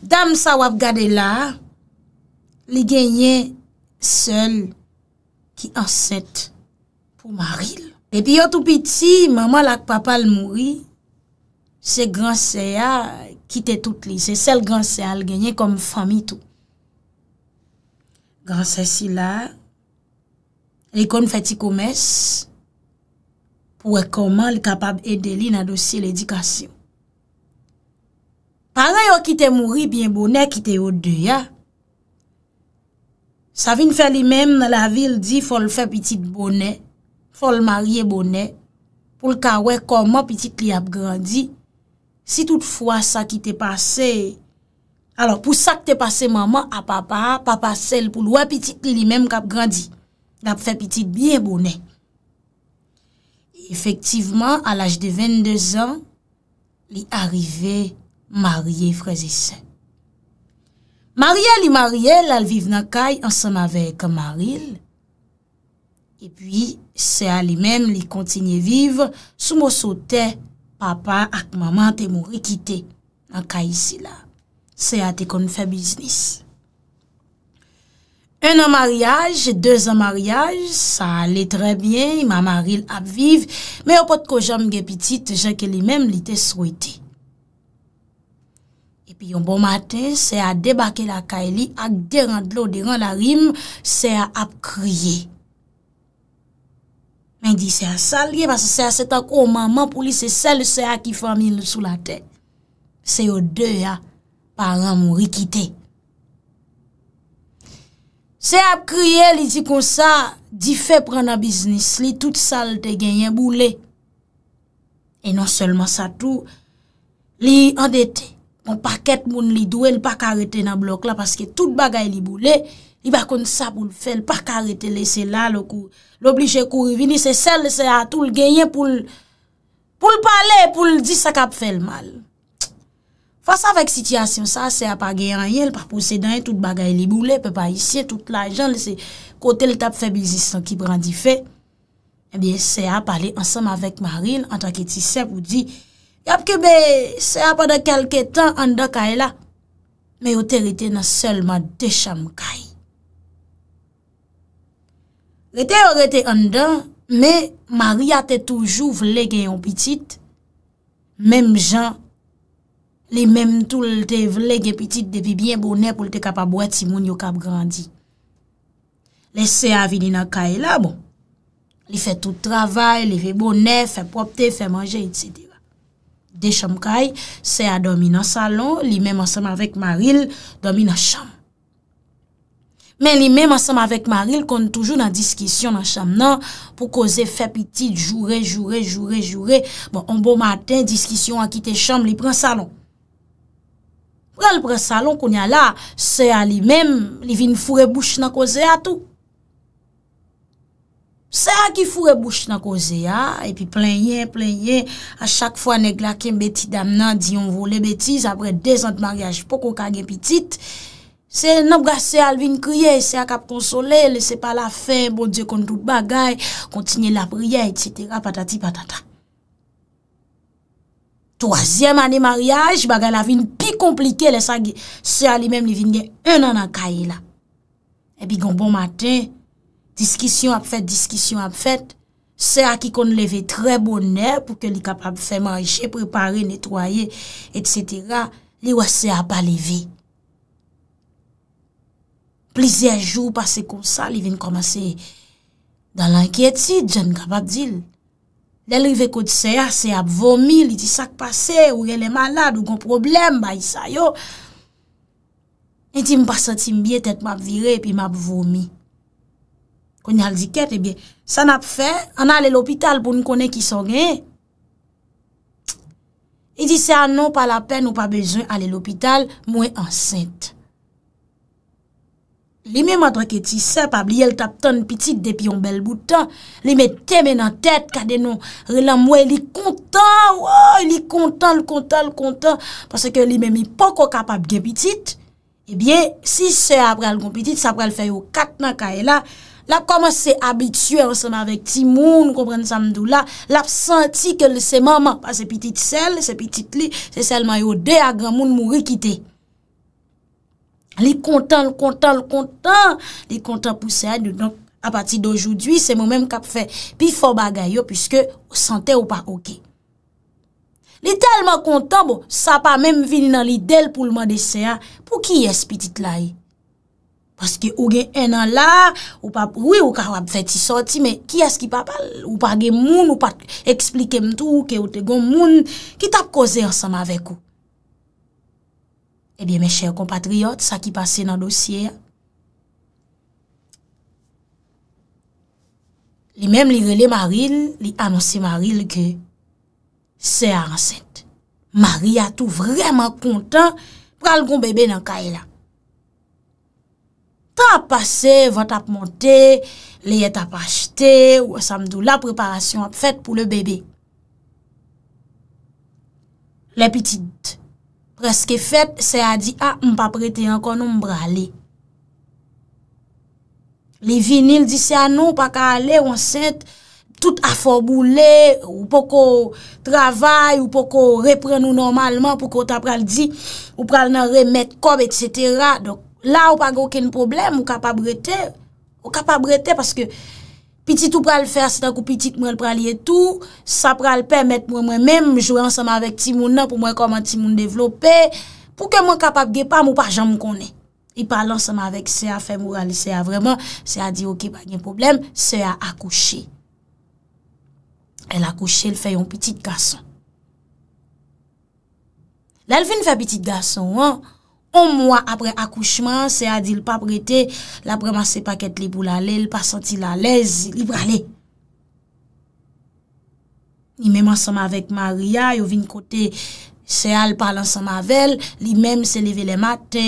Dam sa wap gade la, li genyen sel ki anset pou maril. E pi yo tou piti, maman lak papa l mouri, se gran seya kite tout li. Se sel gran seya l genyen kom fami tou. Gran se si la, li kon fati koumes pou wekoman li kapab ede li nan dosi l edikasyon. Sa ray yo ki te mouri bien bonè ki te yot de ya. Sa vin fè li mèm la vil di fol fè piti bonè, fol marie bonè, pou l ka wè koman piti li ap grandi. Si toutfwa sa ki te pase, alo pou sa ki te pase maman ap apa, ap apa sel pou l wè piti li mèm kap grandi, nap fè piti bien bonè. Efektiveman, al aj de 22 an, li arrive... Mariye frezise. Mariye li mariye lal vive nan kay ansan avek maril. E pi se a li men li kontinye vive sou mou sote papa ak maman te mou rekite nan kay isi la. Se a te kon fe biznis. Un an mariage, deus an mariage, sa ale tre bien, ma maril ap vive. Me opot ko jam gepitite, jake li men li te sou ete. Pi yon bon maten, se a debake la ka e li ak deran dlo, deran la rim, se a ap kriye. Men di se a sal ye, basa se a setak ou maman pou li se sel se a ki fwa mi sou la ten. Se yo de ya, paran mou rikite. Se a ap kriye, li di kon sa, di fe pran nan biznis, li tout sal te genyen bou le. E non selman sa tou, li yon dete. kon pa ket moun li dwe, l pa karete nan blok la, paske tout bagay li boule, i bakon sa pou l fel, pa karete le, se la lo kou, lo bli che kou revini, se sel, se a tou l genye pou l, pou l pale, pou l disak ap fel mal. Fasa vek sityasyon sa, se a pa genye anye, l pa pwosedan, tout bagay li boule, pe pa isye, tout la jan, l se kote l tap febizisan ki brandi fe, ebyen se a pale ansam avek marine, anta ke ti se pou di, Yapke be, se ap adan kelke tan an dan kay e la, me yo te rete nan selman de cham kay. Rete yo rete an dan, me Maria te toujou vle gen yon pitit, mem jan, li mem tou lte vle gen pitit de bi bien bonè pou lte kapabwet si moun yo kap grandi. Le se avini nan kay e la, bon, li fe tout travay, li fe bonè, fe propte, fe manje, etc. De chanm kay, se a domi nan salon, li men masanm avèk maril, domi nan chanm. Men li men masanm avèk maril, kon toujou nan diskisyon nan chanm nan, pou koze fè pitit, joure, joure, joure, joure. Bon, an bon matin, diskisyon an kite chanm, li pren salon. Pren le pren salon kon ya la, se a li men, li vin fure bouch nan koze atouk. Se a ki fure bouch nan koze ya, epi plen yen, plen yen, a chak fwa ne glakem beti dam nan, diyon vole beti, apre de zan de maryaj, pou kon ka gen pitit, se nabga se alvin kriye, se a kap konsole, lese pa la fe, bon die kontou bagay, kontine la priye, etsetera, patati patata. Troazyem ane maryaj, bagay la vin pi komplike, se a li men li vin gen un anan kaye la. Epi gon bon maten, Diskisyon ap fèd, diskisyon ap fèd, se a ki kon leve trè bonè pou ke li kap ap fè manjè, preparè, netwoyè, etc. Li wè se a palive. Plizè jou pase kou sa, li vin komanse dan lankyèti, jen kap ap dil. Lè li ve kou di se a, se a ap vomi, li ti sak pase, ou re le malade, ou kon problem, bay sa yo. Ni ti mpa satim bie, tèt ma ap vire, pi ma ap vomi. mwen al diket, ebyen, sa nap fè, an alè l'hôpital pou nou konè ki son gè. E di se an nou pa la pè, nou pa bejè alè l'hôpital, mwen ansènt. Li mè mè drè kè ti sè, pabli, el tap ton piti depi yon bel boutan, li mè teme nan tèt, kade nou relan mwen li kontan, li kontan, l'kontan, l'kontan, pasè ke li mè mi poko kapab gen piti, ebyen, si sè aprel kon piti, sa aprel fè yon kat nan ka e la, la koman se abitue anseman vek ti moun, nou komprenne sa mdou la, la ap senti ke se maman, pa se pitit sel, se pitit li, se sel mayo de agran moun mou rekite. Li kontan, li kontan, li kontan, li kontan pou se a, a pati dojoudwi, se mou menm kap fe, pi fo bagay yo, puisque o sente ou pa ok. Li telman kontan bo, sa pa menm vil nan li del pou lman de se a, pou ki es pitit la yi? Aske ou gen enan la, ou pa, oui ou ka wap feti soti, me ki aske pa pal, ou pa gen moun, ou pa te eksplike mtou, ou ke ou te gon moun, ki tap koze ansama vek ou. Ebyen men chèr compatriot, sa ki pase nan dosye ya. Li mem li rele Maril, li anonsi Maril ke se a anset. Maril a tou vreman kontan pral goun bebe nan ka e la. pa pase, ah, va tap monte, le yet ap achete, ou sa mdou la preparasyon ap fet pou le bebe. Le petit, preske fet, se a di, a, m pa prete an konon m brale. Le vinil di se an nou, pa ka ale, ou an sent, tout a foboule, ou po ko travay, ou po ko repre nou normalman, pou ko tap pral di, ou pral nan remet kob, et setera. Dok, La ou pa ge ouken problem, ou kapab rete. Ou kapab rete, paske pitit ou pral fers, takou pitit mwen pral ye tou, sa pral permette mwen mwen mem, jouye ansama vek ti moun nan, pou mwen komant ti moun devlope, pou ke mwen kapab ge pa, mwen pa jan mwen konen. I pale ansama vek, se a fe mwen pral, se a di ouke, pa gen problem, se a akouche. El akouche, el fe yon pitit gason. La el fin fe pitit gason, an, On mwa apre akouchman, se a di li pa prete, la preman se paket li pou la le, li pa senti la lez, li pra le. Li mem ansama vek Maria, yo vin kote, se a li pal ansama vel, li mem se leve le mate,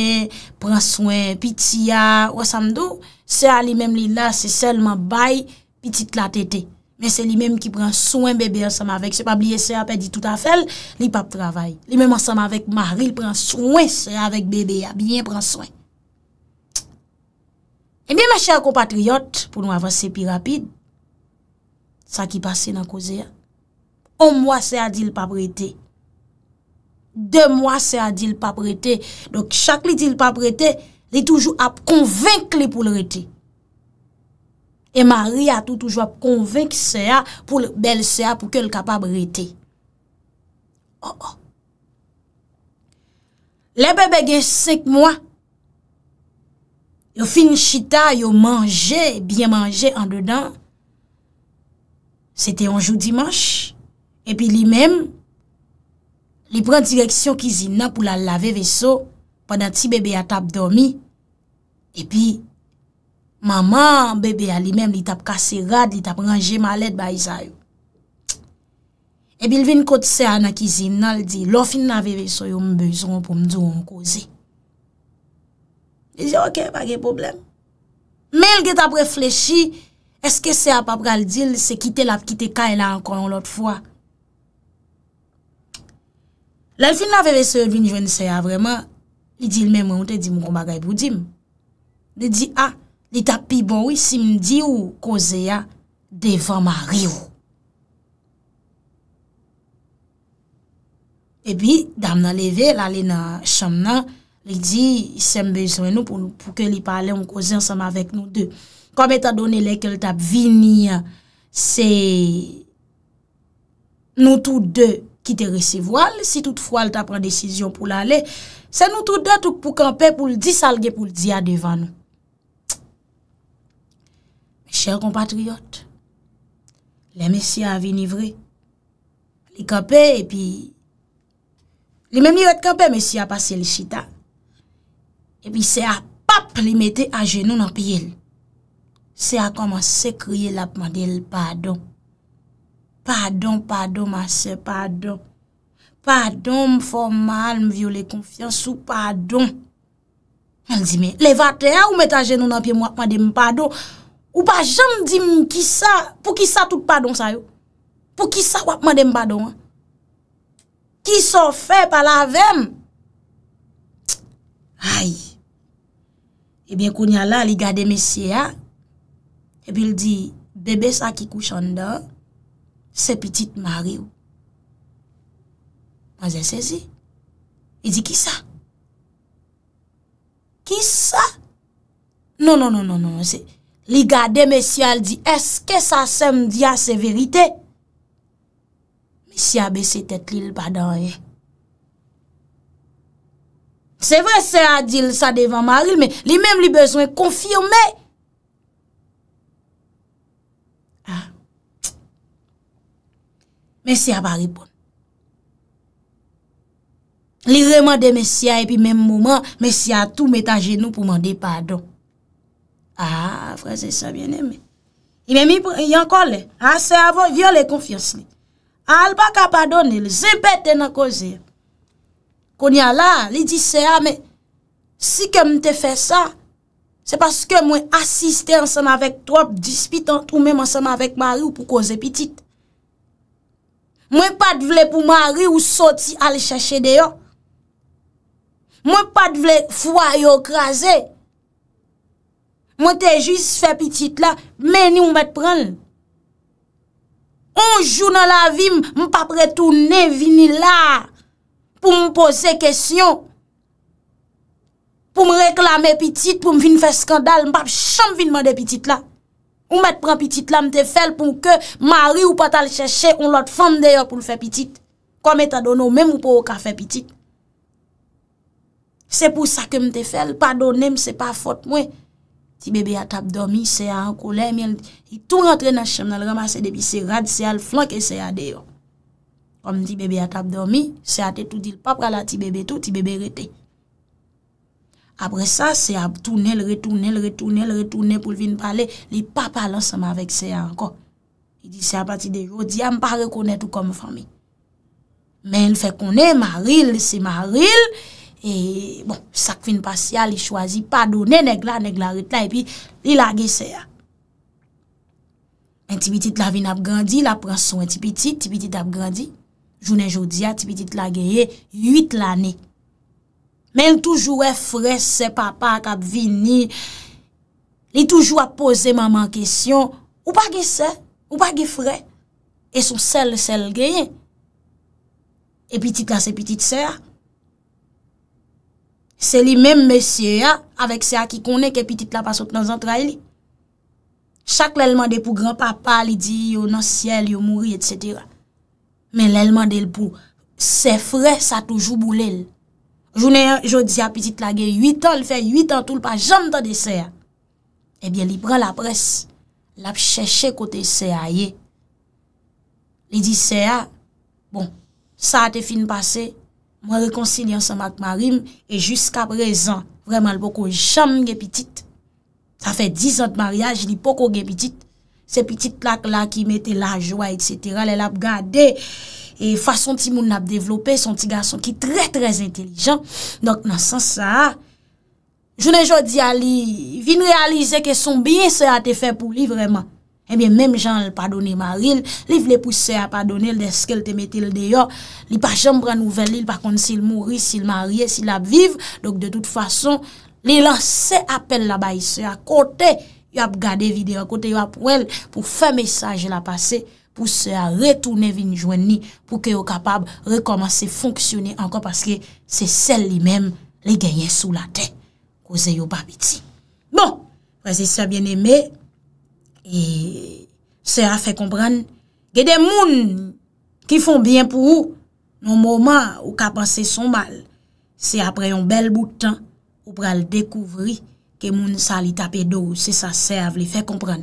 pran swen, pitia, wasamdo, se a li mem li la se selman bay, pitit la tete. Men se li menm ki pran soen bebe a sam avek. Se pa blye se apè di tout afèl, li pap travay. Li menm a sam avek mahri, li pran soen se avek bebe a. Biye pran soen. En biye ma chèr kompatriyot, pou nou avansè pi rapide, sa ki pase nan koze ya, on mwa se adil pap rete. De mwa se adil pap rete. Donk chak li dil pap rete, li toujou ap konvink li pou lor rete. E mari a tou toujwa konvek seya pou bel seya pou ke l kapab rete. Oh oh. Le bebe gen sek mwa. Yo fin chita, yo manje, bien manje an dedan. Sete yon jou dimanche. E pi li men. Li pren direksyon kizina pou la lave veso. Pendant ti bebe a tap dormi. E pi... Maman bebe alimem li tap kase rad, li tap ranje malet ba izayou. Ebi li vin kote seya na kizim nan li di, lò fin na veve soyou mbezon pou mdou mkozi. Li di, ok, bagen problem. Men li get ap refleshi, eske seya papra li di, li se kite la ap kite ka e la ankon lòt fwa. Lò fin na veve soyou vin jwenni seya vreman, li di lmen mwen ou te di mkou bagay poudim. Li di, ah, li tap pi bonwi si m di ou koze ya devan ma ri ou. E bi, dam nan leve, la li nan chanman, li di, se m bezwen nou pou ke li pale ou koze ansanman vek nou de. Kome ta done le ke li tap vini ya, se nou tou de ki te resevo al, si tout fwa li tap pran desisyon pou la le, se nou tou de tout pou kampe pou l di salge pou l di ya devan nou. Chèl kompatriyot, le mesye a vinivri, li kapè e pi, li mèm li wet kapè mesye a pase li chita. E pi sè a pap li mette a jenoun an pi el, sè a komanse kriye la pman de l'pardon. Pardon, pardon, mase, pardon. Pardon m fò mal, m viole konfyan sou, pardon. Mèl zi mè, levate a ou mette a jenoun an pi m wakman de m pardon? Ou pa jom di m kisa pou kisa tout padon sa yo? Pou kisa wap man dem padon? Ki so fe pala ve m? Ay! Ebyen eh kou nyalan li gade mesye ya. Ebyen di, bebe sa ki kou chan da, se pitit mari yo. Mwen zè sezi. E di, ki sa? Ki sa? Non, non, non, non, non, se... li gade mesya li di, eske sa sem di a se verite? Mesya besi tet li lpadan e. Se vre se a di sa devan maril, li mem li bezwen konfirme. Mesya pa ripon. Li reman de mesya, epi mem mouman, mesya tou metan genou pou mande padon. a fraze sa bien eme. I me mi yankole, a se avon viole konfiyans li. A alba ka padone, li zepete nan koze. Konya la, li di se a, si kem te fe sa, se paske mwen asiste ansan avèk to, dispite ansan avèk marou pou koze pitit. Mwen pat vle pou marou ou soti al chache deyo. Mwen pat vle fwa yo kaze. Mwen te jous fè pitit la, meni ou mwen te pren lè. On jou nan la vi, mwen pa pretou ne vini la pou mwen pose kèsyon. Pou mwen reklamè pitit, pou mwen vini fè skandal, mwen pa chanm vini mwen de pitit la. Ou mwen te pren pitit la, mwen te fel pou mwen ke mary ou patal chèche ou lòt fèm dèyò pou mwen fè pitit. Kwa mwen te dono, mwen mwen pou ou ka fè pitit. Se pou sa ke mwen te fel, pa donè mwen se pa fote mwen. Ti bebe a tap domi, se a anko lem, yon tou rentre nan chem nan l ramase debi, se rad, se al flanke, se a deyo. Kom di bebe a tap domi, se a te tou di l pap kala ti bebe tou, ti bebe rete. Apre sa, se a tou nel, re tou nel, re tou nel, re tou nel pou vin pale, li pa pale ansama vek se a anko. Di se a pati de yo, di a mpa re kone tou kom fomi. Men fè kone, ma ril, se ma ril, se ma ril. E bon, sak fin pasya li chwazi, pa do ne neg la, neg la ret la, e pi li lage seya. En ti bitit la vin ap gandhi, la pran son en ti bitit, ti bitit ap gandhi, jounen joudia, ti bitit la geye, yuit lane. Men toujou e fre se papa kap vin ni, li toujou ap pose maman kesyon, ou pa ge se, ou pa ge fre, e sou sel sel geye. E bitit la se bitit seya, Se li mèm mè sè ya, avèk sè ya ki konè ke pitit la pa sot nan zantra e li. Chak lèlman de pou gran papa li di, yo nan sèl, yo mouri, etc. Mè lèlman de pou, sè fre, sa toujou bou lèl. Jounè, jò di a pitit la ge, 8 an lè fè, 8 an tout l'pa, jom tan de sè ya. Ebyè, li pran la pres, lèp chèche kote sè ya ye. Li di sè ya, bon, sa a te fin passe, Mwen rekonsilyan sa mak marim, e jiska prezan, vreman l bo ko jam nge pitit. Sa fe 10 an t'maryaj, li bo ko nge pitit. Se pitit plak la ki mete la jwa, et cetera, l el ap gade, e fason ti moun ap devlope, son ti gason ki tre trez intelijan. Donk nan san sa, jounen jodi a li, vin realize ke son biye se ate fe pou li vreman. Mèm jan lè pa donè maril Lè vlè pou sè a pa donè lè skel te metè lè deyo Lè pa jèm brè nouvel Lè pa kon sè lè mouri, sè lè mariè, sè lè apviv Donk de tout fason Lè lan sè apèl lè ba y sè a kote Y ap gade videyo kote Y ap wèl pou fè mesaj lè a pase Pou sè a retounè vinjwen ni Pou kè yo kapab rekomansè fonksyonè Ankon paske sè sè lè mèm Lè genyen sou la te Ko zè yo pa biti Bon, wè zè sè a bien emè E se a fe kompran, ge de moun ki fon byen pou ou, nou mouman ou ka panse son mal, se apre yon bel boutan ou pral dekouvri ke moun sa li tape do ou se sa serve li fe kompran.